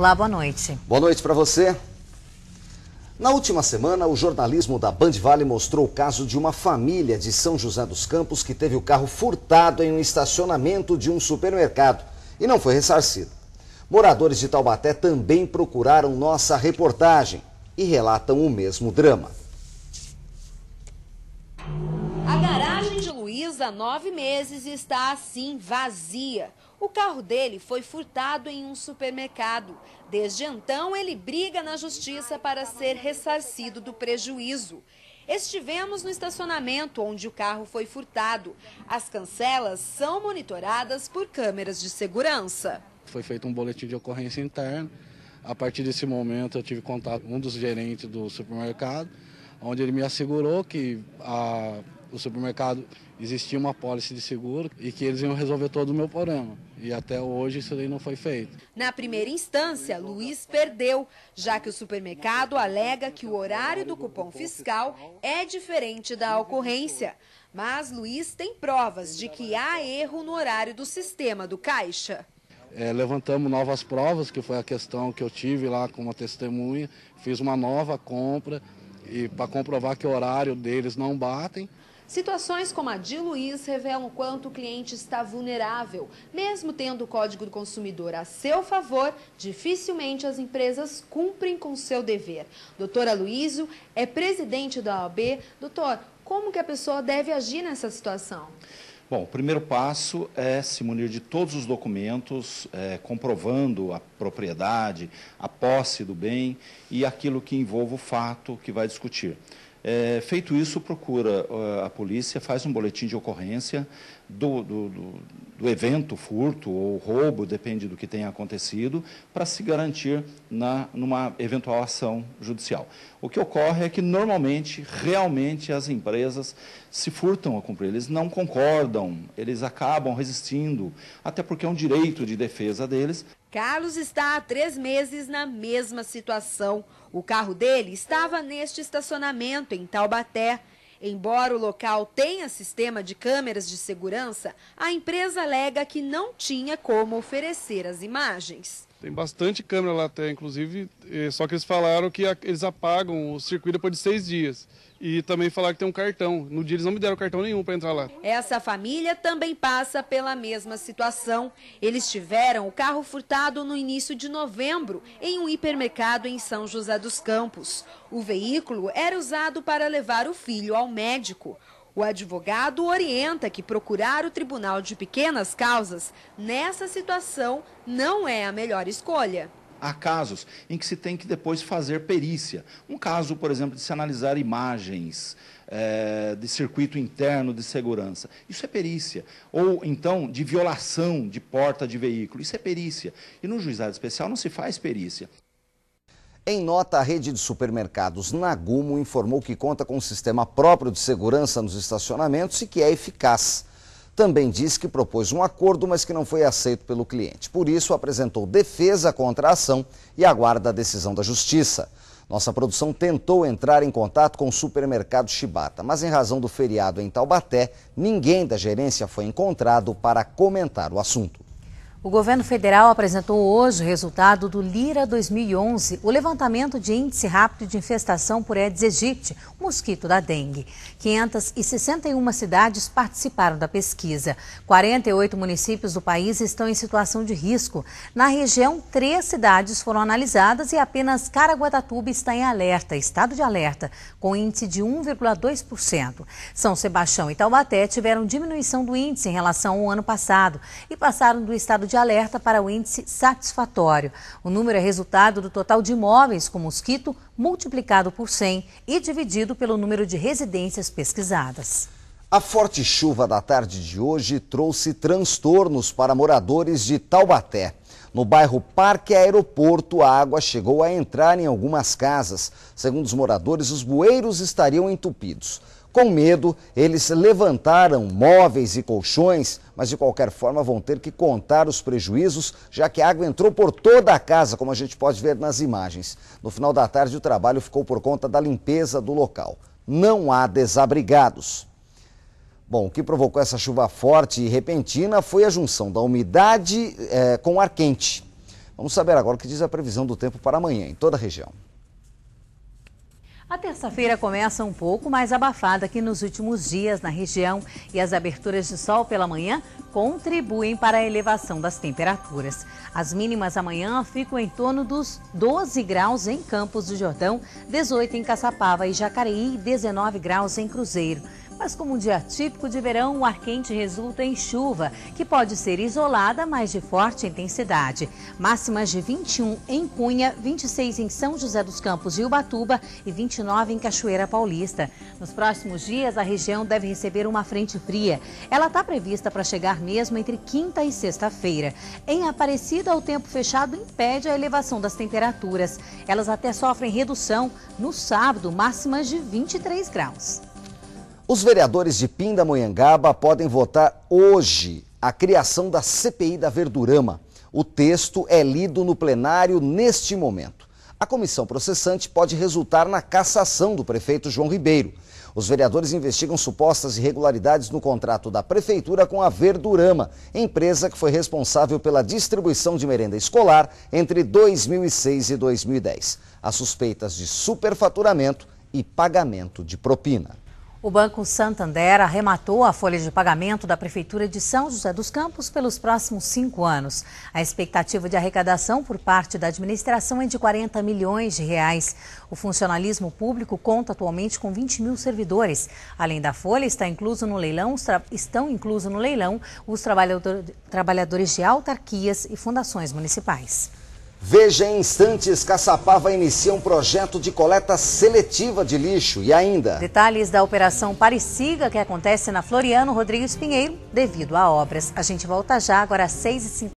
Olá, boa noite. Boa noite para você. Na última semana, o jornalismo da Band Vale mostrou o caso de uma família de São José dos Campos que teve o carro furtado em um estacionamento de um supermercado e não foi ressarcido. Moradores de Taubaté também procuraram nossa reportagem e relatam o mesmo drama. Luiza, nove meses, está assim, vazia. O carro dele foi furtado em um supermercado. Desde então, ele briga na justiça para ser ressarcido do prejuízo. Estivemos no estacionamento onde o carro foi furtado. As cancelas são monitoradas por câmeras de segurança. Foi feito um boletim de ocorrência interno. A partir desse momento, eu tive contato com um dos gerentes do supermercado, onde ele me assegurou que a o supermercado existia uma pólice de seguro e que eles iam resolver todo o meu problema. E até hoje isso daí não foi feito. Na primeira instância, Luiz perdeu, já que o supermercado alega que o horário do cupom fiscal é diferente da ocorrência. Mas Luiz tem provas de que há erro no horário do sistema do caixa. É, levantamos novas provas, que foi a questão que eu tive lá com uma testemunha, fiz uma nova compra e para comprovar que o horário deles não batem. Situações como a de Luiz revelam o quanto o cliente está vulnerável. Mesmo tendo o Código do Consumidor a seu favor, dificilmente as empresas cumprem com seu dever. Doutor Aloysio é presidente da OAB. Doutor, como que a pessoa deve agir nessa situação? Bom, o primeiro passo é se munir de todos os documentos, é, comprovando a propriedade, a posse do bem e aquilo que envolve o fato que vai discutir. É, feito isso, procura a polícia, faz um boletim de ocorrência do, do, do, do evento, furto ou roubo, depende do que tenha acontecido, para se garantir na, numa eventual ação judicial. O que ocorre é que, normalmente, realmente as empresas se furtam a cumprir, eles não concordam, eles acabam resistindo, até porque é um direito de defesa deles. Carlos está há três meses na mesma situação. O carro dele estava neste estacionamento em Taubaté. Embora o local tenha sistema de câmeras de segurança, a empresa alega que não tinha como oferecer as imagens. Tem bastante câmera lá até, inclusive, eh, só que eles falaram que eles apagam o circuito depois de seis dias. E também falaram que tem um cartão. No dia eles não me deram cartão nenhum para entrar lá. Essa família também passa pela mesma situação. Eles tiveram o carro furtado no início de novembro, em um hipermercado em São José dos Campos. O veículo era usado para levar o filho ao médico. O advogado orienta que procurar o Tribunal de Pequenas Causas, nessa situação, não é a melhor escolha. Há casos em que se tem que depois fazer perícia. Um caso, por exemplo, de se analisar imagens é, de circuito interno de segurança. Isso é perícia. Ou então de violação de porta de veículo. Isso é perícia. E no juizado especial não se faz perícia. Em nota, a rede de supermercados Nagumo informou que conta com um sistema próprio de segurança nos estacionamentos e que é eficaz. Também diz que propôs um acordo, mas que não foi aceito pelo cliente. Por isso, apresentou defesa contra a ação e aguarda a decisão da Justiça. Nossa produção tentou entrar em contato com o supermercado Chibata, mas em razão do feriado em Taubaté, ninguém da gerência foi encontrado para comentar o assunto. O governo federal apresentou hoje o resultado do Lira 2011, o levantamento de índice rápido de infestação por Aedes aegypti, mosquito da dengue. 561 cidades participaram da pesquisa. 48 municípios do país estão em situação de risco. Na região, três cidades foram analisadas e apenas Caraguatatuba está em alerta, estado de alerta, com índice de 1,2%. São Sebastião e Taubaté tiveram diminuição do índice em relação ao ano passado e passaram do estado de de alerta para o índice satisfatório. O número é resultado do total de imóveis com mosquito multiplicado por 100 e dividido pelo número de residências pesquisadas. A forte chuva da tarde de hoje trouxe transtornos para moradores de Taubaté. No bairro Parque Aeroporto, a água chegou a entrar em algumas casas. Segundo os moradores, os bueiros estariam entupidos. Com medo, eles levantaram móveis e colchões, mas de qualquer forma vão ter que contar os prejuízos, já que a água entrou por toda a casa, como a gente pode ver nas imagens. No final da tarde, o trabalho ficou por conta da limpeza do local. Não há desabrigados. Bom, o que provocou essa chuva forte e repentina foi a junção da umidade é, com ar quente. Vamos saber agora o que diz a previsão do tempo para amanhã em toda a região. A terça-feira começa um pouco mais abafada que nos últimos dias na região e as aberturas de sol pela manhã contribuem para a elevação das temperaturas. As mínimas amanhã ficam em torno dos 12 graus em Campos do Jordão, 18 em Caçapava e Jacareí e 19 graus em Cruzeiro. Mas como um dia típico de verão, o ar quente resulta em chuva, que pode ser isolada, mas de forte intensidade. Máximas de 21 em Cunha, 26 em São José dos Campos e Ubatuba e 29 em Cachoeira Paulista. Nos próximos dias, a região deve receber uma frente fria. Ela está prevista para chegar mesmo entre quinta e sexta-feira. Em Aparecida, o tempo fechado impede a elevação das temperaturas. Elas até sofrem redução no sábado, máximas de 23 graus. Os vereadores de Pindamonhangaba podem votar hoje a criação da CPI da Verdurama. O texto é lido no plenário neste momento. A comissão processante pode resultar na cassação do prefeito João Ribeiro. Os vereadores investigam supostas irregularidades no contrato da prefeitura com a Verdurama, empresa que foi responsável pela distribuição de merenda escolar entre 2006 e 2010. As suspeitas de superfaturamento e pagamento de propina. O Banco Santander arrematou a folha de pagamento da Prefeitura de São José dos Campos pelos próximos cinco anos. A expectativa de arrecadação por parte da administração é de 40 milhões de reais. O funcionalismo público conta atualmente com 20 mil servidores. Além da folha, está incluso no leilão, estão inclusos no leilão os trabalhadores de autarquias e fundações municipais. Veja em instantes, Caçapava inicia um projeto de coleta seletiva de lixo e ainda... Detalhes da operação parecida que acontece na Floriano Rodrigues Pinheiro devido a obras. A gente volta já, agora às 6h50.